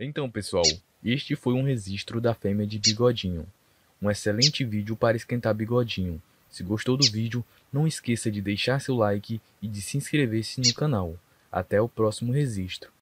Então, pessoal, este foi um registro da fêmea de bigodinho. Um excelente vídeo para esquentar bigodinho. Se gostou do vídeo, não esqueça de deixar seu like e de se inscrever-se no canal. Até o próximo registro.